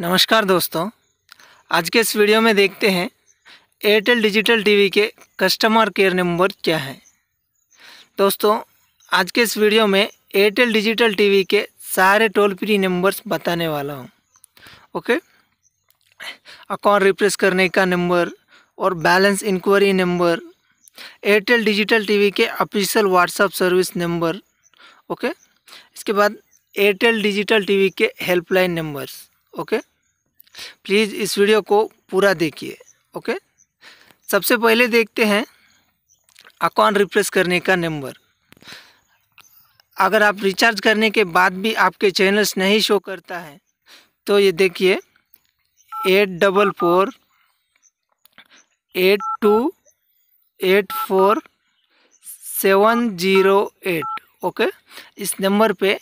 नमस्कार दोस्तों आज के इस वीडियो में देखते हैं एयरटेल डिजिटल टीवी के कस्टमर केयर नंबर क्या है दोस्तों आज के इस वीडियो में एयरटेल डिजिटल टीवी के सारे टोल फ्री नंबर्स बताने वाला हूँ ओके अकाउंट रिप्लेस करने का नंबर और balance enquiry number Airtel digital TV के official WhatsApp service number okay इसके बाद एयरटेल डिजिटल टीवी के हेल्पलाइन नंबर्स ओके प्लीज़ इस वीडियो को पूरा देखिए ओके सबसे पहले देखते हैं अकाउंट रिप्लेस करने का नंबर अगर आप रिचार्ज करने के बाद भी आपके चैनल्स नहीं शो करता है तो ये देखिए eight double four eight two eight four seven zero eight okay इस नंबर पे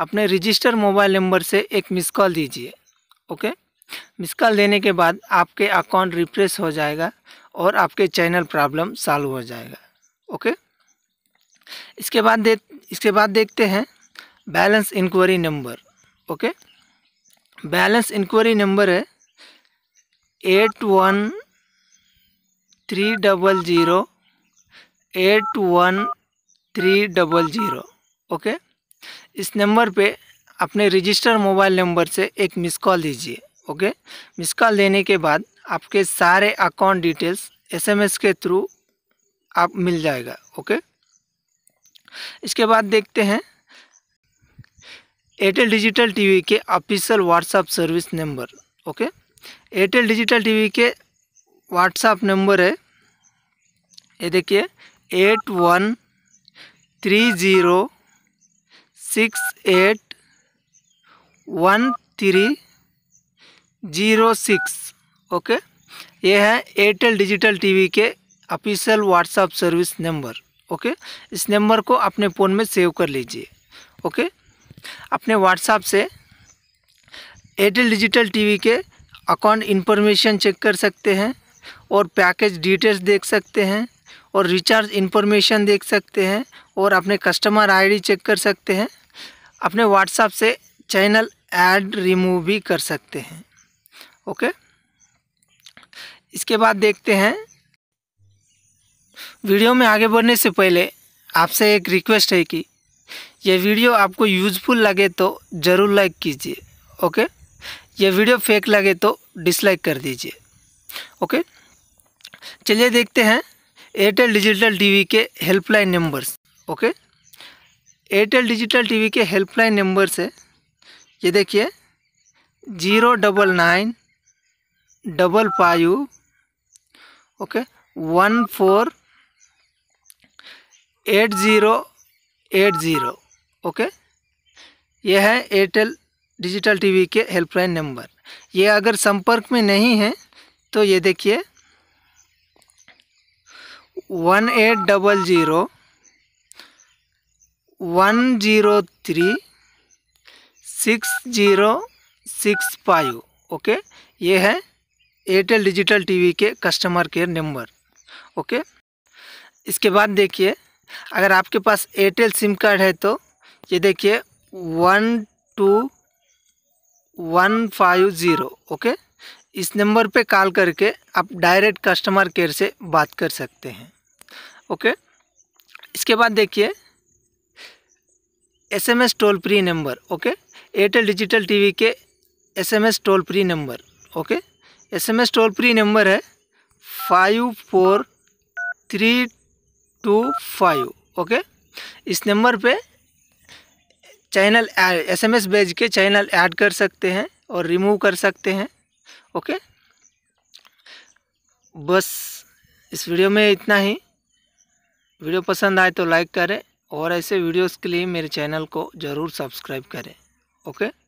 अपने रजिस्टर मोबाइल नंबर से एक मिस कॉल दीजिए ओके मिस कॉल देने के बाद आपके अकाउंट रिफ्रेश हो जाएगा और आपके चैनल प्रॉब्लम सॉल्व हो जाएगा ओके इसके बाद दे इसके बाद देखते हैं balance enquiry number okay balance enquiry number है eight one three double zero eight one three double zero okay इस नंबर पे अपने रजिस्टर मोबाइल नंबर से एक मिस कॉल दीजिए ओके मिस कॉल देने के बाद आपके सारे अकाउंट डिटेल्स एसएमएस के थ्रू आप मिल जाएगा ओके इसके बाद देखते हैं एयरटेल डिजिटल टीवी के official WhatsApp service number okay Airtel digital TV के व्हाट्सएप नंबर है ये देखिए eight one three zero six eight one three zero six okay ये है एयरटेल डिजिटल टीवी के official WhatsApp service number okay इस number को अपने फ़ोन में सेव कर लीजिए ओके अपने व्हाट्सएप से एयरटेल डिजिटल टीवी के अकाउंट इन्फॉर्मेशन चेक कर सकते हैं और पैकेज डिटेल्स देख सकते हैं और रिचार्ज इन्फॉर्मेशन देख सकते हैं और अपने कस्टमर आईडी चेक कर सकते हैं अपने व्हाट्सएप से चैनल ऐड रिमूव भी कर सकते हैं ओके इसके बाद देखते हैं वीडियो में आगे बढ़ने से पहले आपसे एक रिक्वेस्ट है कि यह वीडियो आपको यूज़फुल लगे तो ज़रूर लाइक कीजिए ओके यह वीडियो फेक लगे तो डिसलाइक कर दीजिए ओके चलिए देखते हैं एयरटेल डिजिटल टीवी के helpline numbers okay Airtel digital TV के हेल्पलाइन नंबर्स है ये देखिए zero double nine double five okay one four eight zero eight zero okay ये है एयरटेल डिजिटल टीवी के हेल्पलाइन नंबर ये अगर संपर्क में नहीं है तो ये देखिए one eight double zero one zero three six zero six five okay ये है एयरटेल डिजिटल टीवी के कस्टमर केयर नंबर ओके इसके बाद देखिए अगर आपके पास एयरटेल सिम कार्ड है तो ये देखिए one two one five zero okay इस नंबर पे कॉल करके आप डायरेक्ट कस्टमर केयर से बात कर सकते हैं ओके इसके बाद देखिए SMS toll free number okay Airtel digital TV के SMS toll free number okay SMS toll free number है five four three two five okay इस नंबर पे चैनल एसएमएस भेज के चैनल ऐड कर सकते हैं और रिमूव कर सकते हैं ओके बस इस वीडियो में इतना ही वीडियो पसंद आए तो लाइक करें और ऐसे वीडियोस के लिए मेरे चैनल को ज़रूर सब्सक्राइब करें ओके